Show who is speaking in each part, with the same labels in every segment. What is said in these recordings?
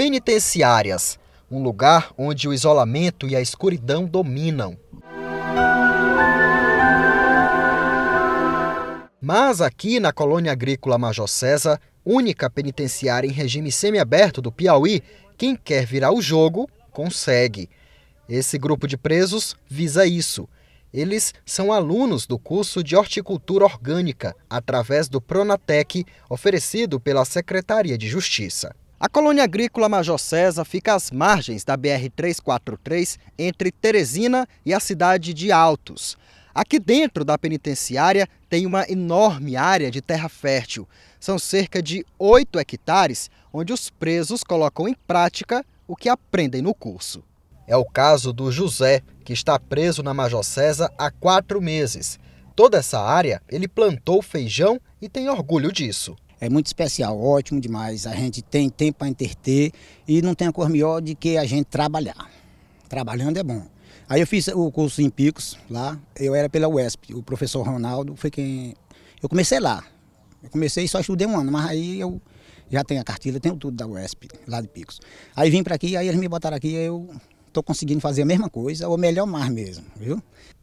Speaker 1: penitenciárias, um lugar onde o isolamento e a escuridão dominam. Mas aqui na colônia agrícola Major César, única penitenciária em regime semiaberto do Piauí, quem quer virar o jogo consegue. Esse grupo de presos visa isso. Eles são alunos do curso de Horticultura Orgânica, através do Pronatec, oferecido pela Secretaria de Justiça. A colônia agrícola Major César fica às margens da BR-343 entre Teresina e a cidade de Altos. Aqui dentro da penitenciária tem uma enorme área de terra fértil. São cerca de 8 hectares, onde os presos colocam em prática o que aprendem no curso. É o caso do José, que está preso na Major César há quatro meses. Toda essa área ele plantou feijão e tem orgulho disso é muito especial, ótimo demais. A gente tem tempo para interter e não tem a coisa melhor de que a gente trabalhar. Trabalhando é bom. Aí eu fiz o curso em Picos lá, eu era pela UESP, o professor Ronaldo foi quem. Eu comecei lá. Eu comecei e só estudei um ano, mas aí eu já tenho a cartilha, tenho tudo da UESP, lá de Picos. Aí vim para aqui, aí eles me botaram aqui, eu estou conseguindo fazer a mesma coisa, ou melhor, mais mesmo, viu?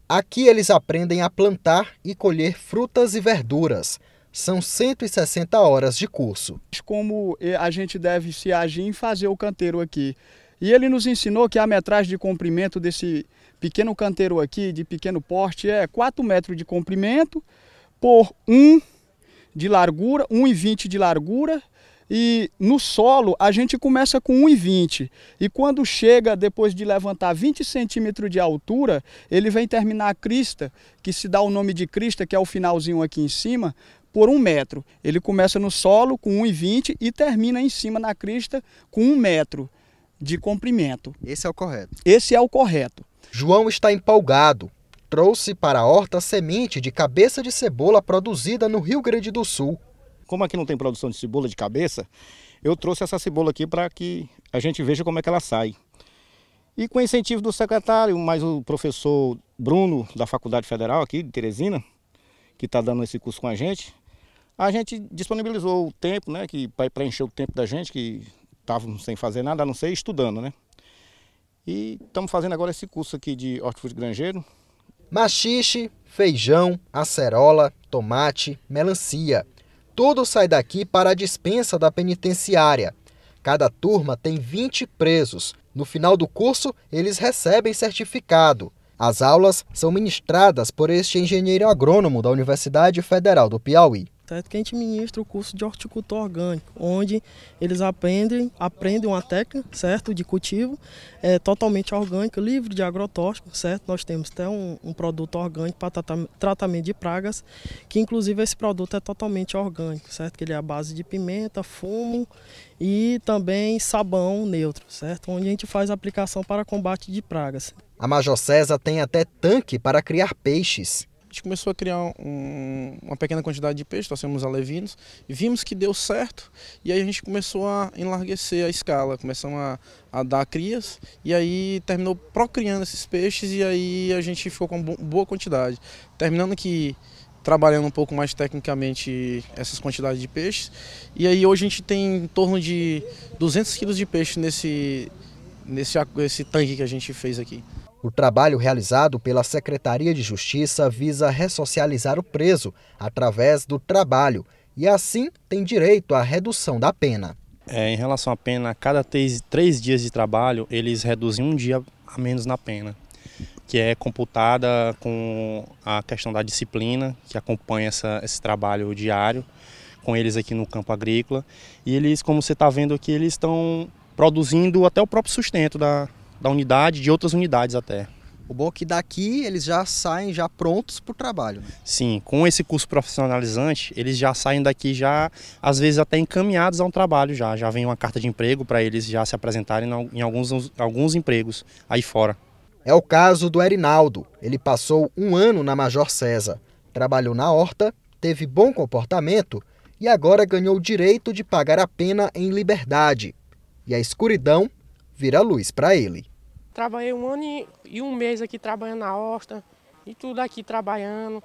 Speaker 1: Aqui eles aprendem a plantar e colher frutas e verduras. São 160 horas de curso. Como eh, a gente deve se agir em
Speaker 2: fazer o canteiro aqui. E ele nos ensinou que a metragem de comprimento desse pequeno canteiro aqui, de pequeno porte, é 4 metros de comprimento por 1 de largura, 1,20 de largura. E no solo a gente começa com 1,20 e quando chega depois de levantar 20 centímetros de altura, ele vem terminar a crista, que se dá o nome de crista, que é o finalzinho aqui em cima, por um metro. Ele começa no solo com 1,20 e termina em cima na crista com
Speaker 1: um metro de comprimento. Esse é o correto. Esse é o correto. João está empolgado. Trouxe para a horta semente de cabeça de cebola produzida no Rio Grande do Sul. Como aqui não tem produção de cebola de cabeça, eu trouxe essa cebola aqui para que a gente veja como é que ela sai. E com incentivo do secretário, mais o professor Bruno, da Faculdade Federal aqui de Teresina, que está dando esse curso com a gente, a gente disponibilizou o tempo, né, que para preencher o tempo da gente, que estávamos sem fazer nada, a não ser estudando, né? E estamos fazendo agora esse curso aqui de hortifruti granjeiro. Machixe, feijão, acerola, tomate, melancia. Tudo sai daqui para a dispensa da penitenciária. Cada turma tem 20 presos. No final do curso, eles recebem certificado. As aulas são ministradas por este engenheiro agrônomo da Universidade Federal do Piauí certo? Que a gente ministra o curso de horticultor orgânico, onde eles aprendem, aprendem uma técnica, certo, de cultivo é, totalmente orgânica, livre de agrotóxico, certo? Nós temos até um, um produto orgânico para tratamento de pragas, que inclusive esse produto é totalmente orgânico, certo? Que ele é a base de pimenta, fumo e também sabão neutro, certo? Onde a gente faz aplicação para combate de pragas. A Major César tem
Speaker 3: até tanque para criar peixes gente começou a criar um, uma pequena quantidade de peixes, trouxemos alevinos, e vimos que deu certo, e aí a gente começou a enlarguecer a escala, começamos a, a dar crias, e aí terminou procriando esses peixes, e aí a gente ficou com boa quantidade. Terminando que trabalhando um pouco mais tecnicamente essas quantidades de peixes, e aí hoje a gente tem em torno de 200 quilos de peixe nesse nesse, nesse tanque que a gente fez aqui. O trabalho realizado
Speaker 1: pela Secretaria de Justiça visa ressocializar o preso através do trabalho e, assim, tem direito à redução da pena.
Speaker 3: É, em relação à pena, a cada três, três dias de trabalho, eles reduzem um dia a menos na pena, que é computada com a questão da disciplina, que acompanha essa, esse trabalho diário com eles aqui no campo agrícola. E eles, como você está vendo aqui, eles estão produzindo até o próprio sustento da, da unidade, de outras unidades até. O bom é que daqui eles já saem já prontos para o trabalho. Né? Sim, com esse curso profissionalizante, eles já saem daqui já, às vezes até encaminhados a um trabalho já. Já vem uma carta de emprego para eles já se apresentarem em alguns, alguns empregos aí fora. É o caso do Erinaldo.
Speaker 1: Ele passou um ano na Major César, trabalhou na horta, teve bom comportamento e agora ganhou o direito de pagar a pena em liberdade, e a escuridão vira luz para ele.
Speaker 4: Trabalhei um ano e um mês aqui trabalhando na horta e tudo aqui trabalhando.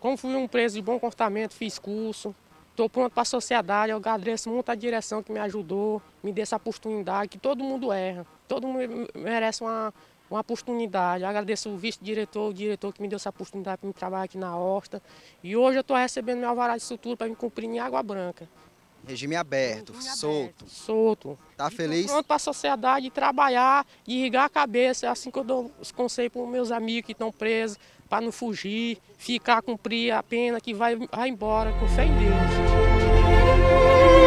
Speaker 4: Como fui um preso de bom comportamento, fiz curso. Estou pronto para a sociedade, eu agradeço muito a direção que me ajudou, me deu essa oportunidade, que todo mundo erra, todo mundo merece uma, uma oportunidade. Eu agradeço o vice-diretor, o diretor que me deu essa oportunidade para me trabalhar aqui na horta. E hoje eu estou recebendo meu alvará de estrutura para me cumprir em Água Branca.
Speaker 1: Regime aberto, Regime solto. Aberto. Solto. Tá e então, feliz? Pronto
Speaker 4: para a sociedade trabalhar e irrigar a cabeça. Assim que eu dou os conselhos para os meus amigos que estão presos, para não fugir, ficar, cumprir a pena que vai, vai embora, com fé em Deus.